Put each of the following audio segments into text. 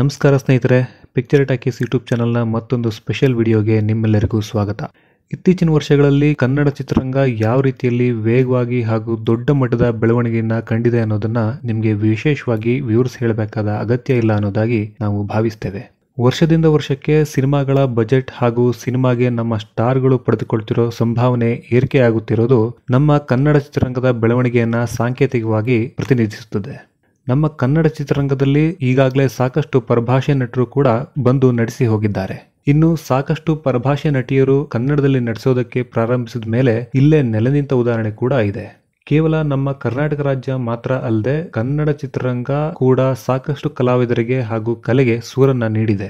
ನಮಸ್ಕಾರ ಸ್ನೇಹಿತರೆ picture talkies YouTube ಚಾನಲ್ನ ಮತ್ತೊಂದು ಸ್ಪೆಷಲ್ ವಿಡಿಯೋಗೆ ನಿಮ್ಮೆಲ್ಲರಿಗೂ ಸ್ವಾಗತ ಇತ್ತೀಚಿನ ವರ್ಷಗಳಲ್ಲಿ ಕನ್ನಡ ಚಿತ್ರರಂಗ ಯಾವ ರೀತಿಯಲ್ಲಿ ವೇಗವಾಗಿ ಹಾಗೂ ದೊಡ್ಡ ಮಟ್ಟದ ಬೆಳವಣಿಗೆಯನ್ನು ಕಂಡಿದೆ ಅನ್ನೋದನ್ನು ನಿಮಗೆ ವಿಶೇಷವಾಗಿ ವಿವರಿಸಿ ಹೇಳಬೇಕಾದ ಅಗತ್ಯ ಇಲ್ಲ ಅನ್ನೋದಾಗಿ ನಾವು ಭಾವಿಸ್ತೇವೆ ವರ್ಷದಿಂದ ವರ್ಷಕ್ಕೆ ಸಿನಿಮಾಗಳ ಬಜೆಟ್ ಹಾಗೂ ಸಿನಿಮಾಗೆ ನಮ್ಮ ಸ್ಟಾರ್ಗಳು ಪಡೆದುಕೊಳ್ತಿರೋ ಸಂಭಾವನೆ ಏರಿಕೆಯಾಗುತ್ತಿರೋದು ನಮ್ಮ ಕನ್ನಡ ಚಿತ್ರರಂಗದ ಬೆಳವಣಿಗೆಯನ್ನು ಸಾಂಕೇತಿಕವಾಗಿ ಪ್ರತಿನಿಧಿಸುತ್ತದೆ ನಮ್ಮ ಕನ್ನಡ ಚಿತ್ರರಂಗದಲ್ಲಿ ಈಗಾಗಲೇ ಸಾಕಷ್ಟು ಪರಭಾಷೆ ನಟರು ಕೂಡ ಬಂದು ನಡೆಸಿ ಹೋಗಿದ್ದಾರೆ ಇನ್ನು ಸಾಕಷ್ಟು ಪರಭಾಷೆ ನಟಿಯರು ಕನ್ನಡದಲ್ಲಿ ನಡೆಸೋದಕ್ಕೆ ಪ್ರಾರಂಭಿಸಿದ ಮೇಲೆ ಇಲ್ಲೇ ನೆಲೆನಿಂತ ಉದಾಹರಣೆ ಕೂಡ ಇದೆ ಕೇವಲ ನಮ್ಮ ಕರ್ನಾಟಕ ರಾಜ್ಯ ಮಾತ್ರ ಅಲ್ಲದೆ ಕನ್ನಡ ಚಿತ್ರರಂಗ ಕೂಡ ಸಾಕಷ್ಟು ಕಲಾವಿದರಿಗೆ ಹಾಗೂ ಕಲೆಗೆ ಸೂರನ್ನ ನೀಡಿದೆ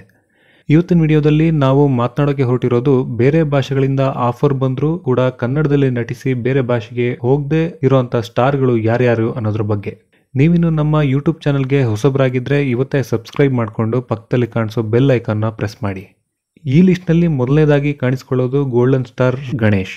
ಇವತ್ತಿನ ವಿಡಿಯೋದಲ್ಲಿ ನಾವು ಮಾತನಾಡೋಕೆ ಹೊರಟಿರೋದು ಬೇರೆ ಭಾಷೆಗಳಿಂದ ಆಫರ್ ಬಂದರೂ ಕೂಡ ಕನ್ನಡದಲ್ಲಿ ನಟಿಸಿ ಬೇರೆ ಭಾಷೆಗೆ ಹೋಗದೆ ಇರುವಂತ ಸ್ಟಾರ್ಗಳು ಯಾರ್ಯಾರು ಅನ್ನೋದ್ರ ಬಗ್ಗೆ ನೀವಿನ್ನು ನಮ್ಮ ಯೂಟ್ಯೂಬ್ ಚಾನಲ್ಗೆ ಹೊಸಬರಾಗಿದ್ದರೆ ಇವತ್ತೇ ಸಬ್ಸ್ಕ್ರೈಬ್ ಮಾಡಿಕೊಂಡು ಪಕ್ಕದಲ್ಲಿ ಕಾಣಿಸೋ ಬೆಲ್ ಐಕಾನ್ನ ಪ್ರೆಸ್ ಮಾಡಿ ಈ ಲಿಸ್ಟ್ನಲ್ಲಿ ಮೊದಲನೇದಾಗಿ ಕಾಣಿಸ್ಕೊಳ್ಳೋದು golden star Ganesh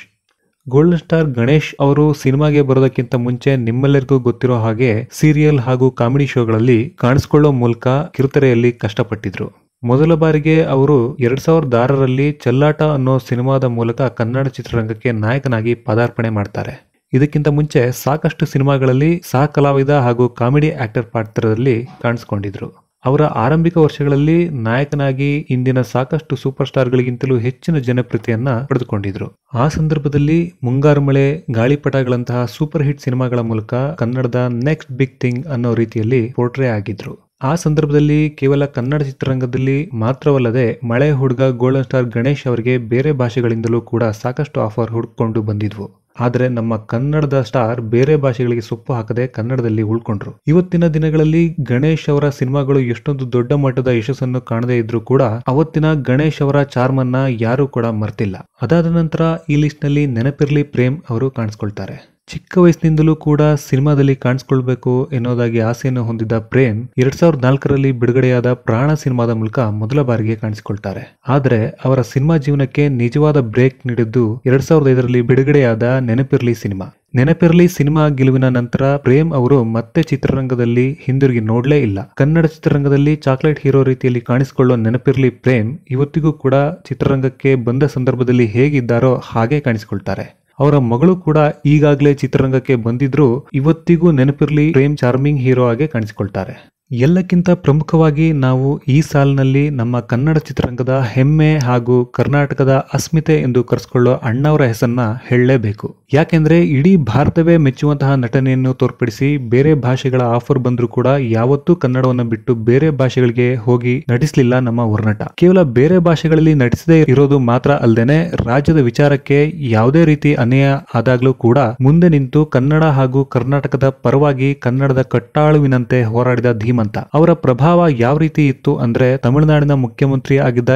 golden star Ganesh ಅವರು ಸಿನಿಮಾಗೆ ಬರೋದಕ್ಕಿಂತ ಮುಂಚೆ ನಿಮ್ಮೆಲ್ಲರಿಗೂ ಗೊತ್ತಿರೋ ಹಾಗೆ ಸೀರಿಯಲ್ ಹಾಗೂ ಕಾಮಿಡಿ ಶೋಗಳಲ್ಲಿ ಕಾಣಿಸ್ಕೊಳ್ಳೋ ಮೂಲಕ ಕಿರುತೆರೆಯಲ್ಲಿ ಕಷ್ಟಪಟ್ಟಿದ್ರು ಮೊದಲ ಬಾರಿಗೆ ಅವರು ಎರಡ್ ಸಾವಿರದ ಆರರಲ್ಲಿ ಚಲ್ಲಾಟ ಅನ್ನೋ ಸಿನಿಮಾದ ಮೂಲಕ ಕನ್ನಡ ಚಿತ್ರರಂಗಕ್ಕೆ ನಾಯಕನಾಗಿ ಪದಾರ್ಪಣೆ ಮಾಡ್ತಾರೆ ಇದಕ್ಕಿಂತ ಮುಂಚೆ ಸಾಕಷ್ಟು ಸಿನಿಮಾಗಳಲ್ಲಿ ಸಹ ಕಲಾವಿದ ಹಾಗೂ ಕಾಮಿಡಿ ಆಕ್ಟರ್ ಪಾತ್ರದಲ್ಲಿ ಕಾಣಿಸ್ಕೊಂಡಿದ್ರು ಅವರ ಆರಂಭಿಕ ವರ್ಷಗಳಲ್ಲಿ ನಾಯಕನಾಗಿ ಇಂದಿನ ಸಾಕಷ್ಟು ಸೂಪರ್ ಸ್ಟಾರ್ಗಳಿಗಿಂತಲೂ ಹೆಚ್ಚಿನ ಜನಪ್ರಿಯತೆಯನ್ನ ಪಡೆದುಕೊಂಡಿದ್ರು ಆ ಸಂದರ್ಭದಲ್ಲಿ ಮುಂಗಾರು ಮಳೆ ಗಾಳಿಪಟಗಳಂತಹ ಸೂಪರ್ ಹಿಟ್ ಸಿನಿಮಾಗಳ ಮೂಲಕ ಕನ್ನಡದ ನೆಕ್ಸ್ಟ್ ಬಿಗ್ ಥಿಂಗ್ ಅನ್ನೋ ರೀತಿಯಲ್ಲಿ ಪೋರ್ಟ್ರೇ ಆಗಿದ್ರು ಆ ಸಂದರ್ಭದಲ್ಲಿ ಕೇವಲ ಕನ್ನಡ ಚಿತ್ರರಂಗದಲ್ಲಿ ಮಾತ್ರವಲ್ಲದೆ ಮಳೆ ಹುಡುಗ ಗೋಲ್ಡನ್ ಸ್ಟಾರ್ ಗಣೇಶ್ ಅವರಿಗೆ ಬೇರೆ ಭಾಷೆಗಳಿಂದಲೂ ಕೂಡ ಸಾಕಷ್ಟು ಆಫರ್ ಹುಡುಕೊಂಡು ಬಂದಿದ್ವು ಆದರೆ ನಮ್ಮ ಕನ್ನಡದ ಸ್ಟಾರ್ ಬೇರೆ ಭಾಷೆಗಳಿಗೆ ಸೊಪ್ಪು ಹಾಕದೆ ಕನ್ನಡದಲ್ಲಿ ಉಳ್ಕೊಂಡ್ರು ಇವತ್ತಿನ ದಿನಗಳಲ್ಲಿ ಗಣೇಶ್ ಅವರ ಸಿನಿಮಾಗಳು ಎಷ್ಟೊಂದು ದೊಡ್ಡ ಮಟ್ಟದ ಯಶಸ್ಸನ್ನು ಕಾಣದೇ ಇದ್ರೂ ಕೂಡ ಅವತ್ತಿನ ಗಣೇಶ್ ಅವರ ಚಾರ್ಮ್ ಅನ್ನ ಯಾರು ಕೂಡ ಮರ್ತಿಲ್ಲ ಅದಾದ ನಂತರ ಈ ಲಿಸ್ಟ್ ನಲ್ಲಿ ನೆನಪಿರ್ಲಿ ಪ್ರೇಮ್ ಅವರು ಕಾಣಿಸ್ಕೊಳ್ತಾರೆ ಚಿಕ್ಕ ವಯಸ್ಸಿನಿಂದಲೂ ಕೂಡ ಸಿನಿಮಾದಲ್ಲಿ ಕಾಣಿಸ್ಕೊಳ್ಬೇಕು ಎನ್ನುವುದಾಗಿ ಆಸೆಯನ್ನು ಹೊಂದಿದ್ದ ಪ್ರೇಮ್ ಎರಡ್ ಸಾವಿರದ ನಾಲ್ಕರಲ್ಲಿ ಬಿಡುಗಡೆಯಾದ ಪ್ರಾಣ ಸಿನಿಮಾದ ಮೂಲಕ ಮೊದಲ ಬಾರಿಗೆ ಕಾಣಿಸಿಕೊಳ್ತಾರೆ ಆದರೆ ಅವರ ಸಿನಿಮಾ ಜೀವನಕ್ಕೆ ನಿಜವಾದ ಬ್ರೇಕ್ ನೀಡಿದ್ದು ಎರಡ್ ಸಾವಿರದ ಐದರಲ್ಲಿ ಬಿಡುಗಡೆಯಾದ ನೆನಪಿರ್ಲಿ ಸಿನಿಮಾ ನೆನಪಿರಲಿ ಸಿನಿಮಾ ಗೆಲುವಿನ ನಂತರ ಪ್ರೇಮ್ ಅವರು ಮತ್ತೆ ಚಿತ್ರರಂಗದಲ್ಲಿ ಹಿಂದಿರುಗಿ ನೋಡ್ಲೇ ಇಲ್ಲ ಕನ್ನಡ ಚಿತ್ರರಂಗದಲ್ಲಿ ಚಾಕ್ಲೇಟ್ ಹೀರೋ ರೀತಿಯಲ್ಲಿ ಕಾಣಿಸಿಕೊಳ್ಳುವ ನೆನಪಿರಲಿ ಪ್ರೇಮ್ ಇವತ್ತಿಗೂ ಕೂಡ ಚಿತ್ರರಂಗಕ್ಕೆ ಬಂದ ಸಂದರ್ಭದಲ್ಲಿ ಹೇಗಿದ್ದಾರೋ ಹಾಗೆ ಕಾಣಿಸಿಕೊಳ್ತಾರೆ ಅವರ ಮಗಳು ಕೂಡ ಈಗಾಗಲೇ ಚಿತ್ರರಂಗಕ್ಕೆ ಬಂದಿದ್ರು ಇವತ್ತಿಗೂ ನೆನಪಿರ್ಲಿ ಪ್ರೇಮ್ ಚಾರ್ಮಿಂಗ್ ಹೀರೋ ಆಗಿ ಕಾಣಿಸಿಕೊಳ್ತಾರೆ ಎಲ್ಲಕ್ಕಿಂತ ಪ್ರಮುಖವಾಗಿ ನಾವು ಈ ಸಾಲಿನಲ್ಲಿ ನಮ್ಮ ಕನ್ನಡ ಚಿತ್ರರಂಗದ ಹೆಮ್ಮೆ ಹಾಗೂ ಕರ್ನಾಟಕದ ಅಸ್ಮಿತೆ ಎಂದು ಕರೆಸಿಕೊಳ್ಳುವ ಅಣ್ಣವರ ಹೆಸರನ್ನ ಹೇಳಲೇಬೇಕು ಯಾಕೆಂದ್ರೆ ಇಡೀ ಭಾರತವೇ ಮೆಚ್ಚುವಂತಹ ನಟನೆಯನ್ನು ತೋರ್ಪಡಿಸಿ ಬೇರೆ ಭಾಷೆಗಳ ಆಫರ್ ಬಂದರೂ ಕೂಡ ಯಾವತ್ತೂ ಕನ್ನಡವನ್ನು ಬಿಟ್ಟು ಬೇರೆ ಭಾಷೆಗಳಿಗೆ ಹೋಗಿ ನಟಿಸಲಿಲ್ಲ ನಮ್ಮ ಹೊರನಟ ಕೇವಲ ಬೇರೆ ಭಾಷೆಗಳಲ್ಲಿ ನಟಿಸದೇ ಇರೋದು ಮಾತ್ರ ಅಲ್ಲದೆ ರಾಜ್ಯದ ವಿಚಾರಕ್ಕೆ ಯಾವುದೇ ರೀತಿ ಅನ್ಯಾಯ ಆದಾಗ್ಲೂ ಕೂಡ ಮುಂದೆ ನಿಂತು ಕನ್ನಡ ಹಾಗೂ ಕರ್ನಾಟಕದ ಪರವಾಗಿ ಕನ್ನಡದ ಕಟ್ಟಾಳುವಿನಂತೆ ಹೋರಾಡಿದ ಧೀಮ ಅಂತ ಅವರ ಪ್ರಭಾವ ಯಾವ ರೀತಿ ಇತ್ತು ಅಂದ್ರೆ ತಮಿಳುನಾಡಿನ ಮುಖ್ಯಮಂತ್ರಿ ಆಗಿದ್ದ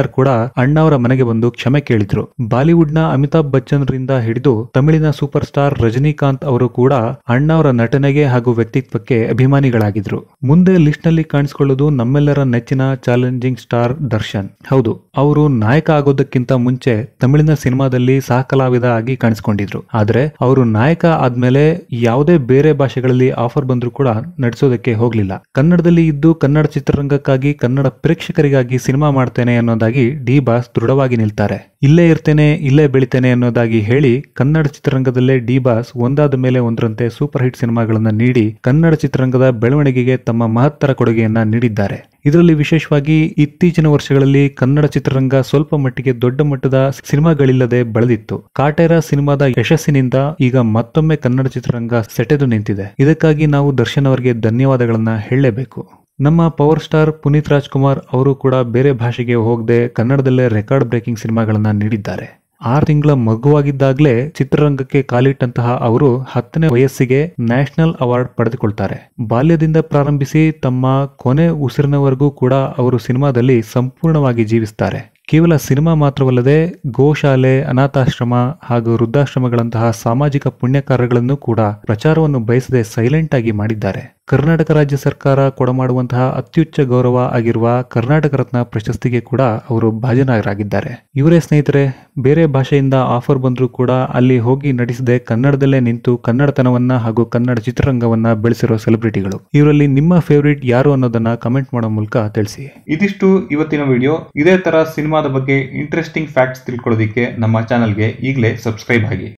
ಆರ್ ಕೂಡ ಅಣ್ಣವರ ಮನೆಗೆ ಬಂದು ಕ್ಷಮೆ ಕೇಳಿದ್ರು ಬಾಲಿವುಡ್ ನ ಅಮಿತಾಬ್ ಬಚ್ಚನ್ ರಿಂದ ಹಿಡಿದು ತಮಿಳಿನ ಸೂಪರ್ ಸ್ಟಾರ್ ರಜನಿಕಾಂತ್ ಅವರು ಕೂಡ ಅಣ್ಣವರ ನಟನೆಗೆ ಹಾಗೂ ವ್ಯಕ್ತಿತ್ವಕ್ಕೆ ಅಭಿಮಾನಿಗಳಾಗಿದ್ರು ಮುಂದೆ ಲಿಸ್ಟ್ ನಲ್ಲಿ ಕಾಣಿಸ್ಕೊಳ್ಳೋದು ನಮ್ಮೆಲ್ಲರ ನೆಚ್ಚಿನ ಚಾಲೆಂಜಿಂಗ್ ಸ್ಟಾರ್ ದರ್ಶನ್ ಹೌದು ಅವರು ನಾಯಕ ಆಗೋದಕ್ಕಿಂತ ಮುಂಚೆ ತಮಿಳಿನ ಸಿನಿಮಾದಲ್ಲಿ ಸಹ ಕಲಾವಿದ ಆಗಿ ಕಾಣಿಸಿಕೊಂಡಿದ್ರು ಆದ್ರೆ ಅವರು ನಾಯಕ ಆದ್ಮೇಲೆ ಯಾವುದೇ ಬೇರೆ ಭಾಷೆಗಳಲ್ಲಿ ಆಫರ್ ಬಂದ್ರು ಕೂಡ ನಡೆಸೋದಕ್ಕೆ ಹೋಗ್ಲಿಲ್ಲ ಕನ್ನಡದಲ್ಲಿ ಇದ್ದು ಕನ್ನಡ ಚಿತ್ರರಂಗಕ್ಕಾಗಿ ಕನ್ನಡ ಪ್ರೇಕ್ಷಕರಿಗಾಗಿ ಸಿನಿಮಾ ಮಾಡ್ತೇನೆ ಅನ್ನೋದಾಗಿ ಡಿ ಬಾಸ್ ದೃಢವಾಗಿ ನಿಲ್ತಾರೆ ಇಲ್ಲೇ ಇರ್ತೇನೆ ಇಲ್ಲೇ ಬೆಳಿತೇನೆ ಅನ್ನೋದಾಗಿ ಹೇಳಿ ಕನ್ನಡ ಚಿತ್ರರಂಗದಲ್ಲೇ ಡಿ ಬಾಸ್ ಒಂದಾದ ಮೇಲೆ ಒಂದರಂತೆ ಸೂಪರ್ ಹಿಟ್ ಸಿನಿಮಾಗಳನ್ನು ನೀಡಿ ಕನ್ನಡ ಚಿತ್ರರಂಗದ ಬೆಳವಣಿಗೆಗೆ ತಮ್ಮ ಮಹತ್ತರ ಕೊಡುಗೆಯನ್ನ ನೀಡಿದ್ದಾರೆ ಇದರಲ್ಲಿ ವಿಶೇಷವಾಗಿ ಇತ್ತೀಚಿನ ವರ್ಷಗಳಲ್ಲಿ ಕನ್ನಡ ಚಿತ್ರರಂಗ ಸ್ವಲ್ಪ ಮಟ್ಟಿಗೆ ದೊಡ್ಡ ಮಟ್ಟದ ಸಿನಿಮಾಗಳಿಲ್ಲದೆ ಬಳದಿತ್ತು ಕಾಟೇರ ಸಿನಿಮಾದ ಯಶಸ್ಸಿನಿಂದ ಈಗ ಮತ್ತೊಮ್ಮೆ ಕನ್ನಡ ಚಿತ್ರರಂಗ ಸೆಟೆದು ನಿಂತಿದೆ ಇದಕ್ಕಾಗಿ ನಾವು ದರ್ಶನ್ ಅವರಿಗೆ ಧನ್ಯವಾದಗಳನ್ನ ಹೇಳಲೇಬೇಕು ನಮ್ಮ ಪವರ್ ಸ್ಟಾರ್ ಪುನೀತ್ ರಾಜ್ಕುಮಾರ್ ಅವರು ಕೂಡ ಬೇರೆ ಭಾಷೆಗೆ ಹೋಗದೆ ಕನ್ನಡದಲ್ಲೇ ರೆಕಾರ್ಡ್ ಬ್ರೇಕಿಂಗ್ ಸಿನಿಮಾಗಳನ್ನ ನೀಡಿದ್ದಾರೆ ಆರು ತಿಂಗಳ ಮಗುವಾಗಿದ್ದಾಗಲೇ ಚಿತ್ರರಂಗಕ್ಕೆ ಕಾಲಿಟ್ಟಂತಹ ಅವರು ಹತ್ತನೇ ವಯಸ್ಸಿಗೆ ನ್ಯಾಷನಲ್ ಅವಾರ್ಡ್ ಪಡೆದುಕೊಳ್ತಾರೆ ಬಾಲ್ಯದಿಂದ ಪ್ರಾರಂಭಿಸಿ ತಮ್ಮ ಕೊನೆ ಉಸಿರಿನವರೆಗೂ ಕೂಡ ಅವರು ಸಿನಿಮಾದಲ್ಲಿ ಸಂಪೂರ್ಣವಾಗಿ ಜೀವಿಸ್ತಾರೆ ಕೇವಲ ಸಿನಿಮಾ ಮಾತ್ರವಲ್ಲದೆ ಗೋಶಾಲೆ ಅನಾಥಾಶ್ರಮ ಹಾಗೂ ವೃದ್ಧಾಶ್ರಮಗಳಂತಹ ಸಾಮಾಜಿಕ ಪುಣ್ಯ ಕೂಡ ಪ್ರಚಾರವನ್ನು ಬಯಸದೆ ಸೈಲೆಂಟ್ ಆಗಿ ಮಾಡಿದ್ದಾರೆ ಕರ್ನಾಟಕ ರಾಜ್ಯ ಸರ್ಕಾರ ಕೊಡಮಾಡುವಂತಹ ಅತ್ಯುಚ್ಚ ಗೌರವ ಆಗಿರುವ ಕರ್ನಾಟಕ ರತ್ನ ಪ್ರಶಸ್ತಿಗೆ ಕೂಡ ಅವರು ಭಾಜನರಾಗಿದ್ದಾರೆ ಇವರೇ ಸ್ನೇಹಿತರೆ ಬೇರೆ ಭಾಷೆಯಿಂದ ಆಫರ್ ಬಂದರೂ ಕೂಡ ಅಲ್ಲಿ ಹೋಗಿ ನಟಿಸದೆ ಕನ್ನಡದಲ್ಲೇ ನಿಂತು ಕನ್ನಡತನವನ್ನ ಹಾಗೂ ಕನ್ನಡ ಚಿತ್ರರಂಗವನ್ನ ಬೆಳೆಸಿರೋ ಸೆಲೆಬ್ರಿಟಿಗಳು ಇವರಲ್ಲಿ ನಿಮ್ಮ ಫೇವರಿಟ್ ಯಾರು ಅನ್ನೋದನ್ನ ಕಮೆಂಟ್ ಮಾಡೋ ಮೂಲಕ ತಿಳಿಸಿ ಇದಿಷ್ಟು ಇವತ್ತಿನ ವಿಡಿಯೋ ಇದೇ ತರ ಸಿನಿಮಾದ ಬಗ್ಗೆ ಇಂಟ್ರೆಸ್ಟಿಂಗ್ ಫ್ಯಾಕ್ಟ್ಸ್ ತಿಳ್ಕೊಳ್ಳೋದಿಕ್ಕೆ ನಮ್ಮ ಚಾನೆಲ್ಗೆ ಈಗಲೇ ಸಬ್ಸ್ಕ್ರೈಬ್ ಆಗಿ